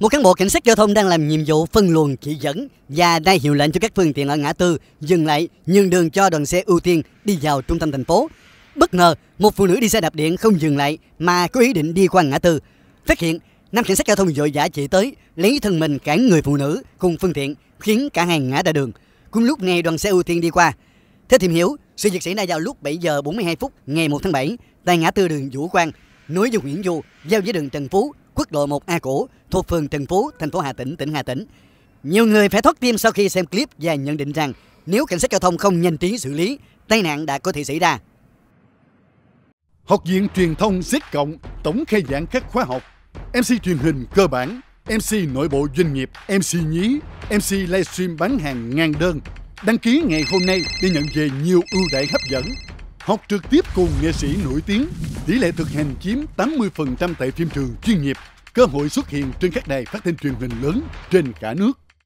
Một cán bộ cảnh sát giao thông đang làm nhiệm vụ phân luồng chỉ dẫn và ra hiệu lệnh cho các phương tiện ở ngã tư dừng lại nhường đường cho đoàn xe ưu tiên đi vào trung tâm thành phố. Bất ngờ, một phụ nữ đi xe đạp điện không dừng lại mà có ý định đi qua ngã tư. Phát hiện, nam cảnh sát giao thông vội vã chạy tới, lấy thân mình cản người phụ nữ cùng phương tiện, khiến cả hàng ngã ra đường. Cùng lúc này đoàn xe ưu tiên đi qua. Theo tìm hiểu, sự việc xảy ra vào lúc 7 giờ 42 phút ngày 1 tháng 7 tại ngã tư đường Vũ Quang, núi Du Nguyễn Du giao với đường Trần Phú, quốc lộ 1A cũ thuộc phường Trần Phú, thành phố Hà Tĩnh, tỉnh Hà Tĩnh. Nhiều người phải thoát tim sau khi xem clip và nhận định rằng nếu cảnh sát giao thông không nhanh trí xử lý, tai nạn đã có thể xảy ra. Học viện truyền thông Z cộng tổng khai giảng các khóa học MC truyền hình cơ bản, MC nội bộ doanh nghiệp, MC nhí, MC livestream bán hàng ngàn đơn. Đăng ký ngày hôm nay để nhận về nhiều ưu đại hấp dẫn. Học trực tiếp cùng nghệ sĩ nổi tiếng tỷ lệ thực hành chiếm 80% tại phim trường chuyên nghiệp, cơ hội xuất hiện trên các đài phát thanh truyền hình lớn trên cả nước.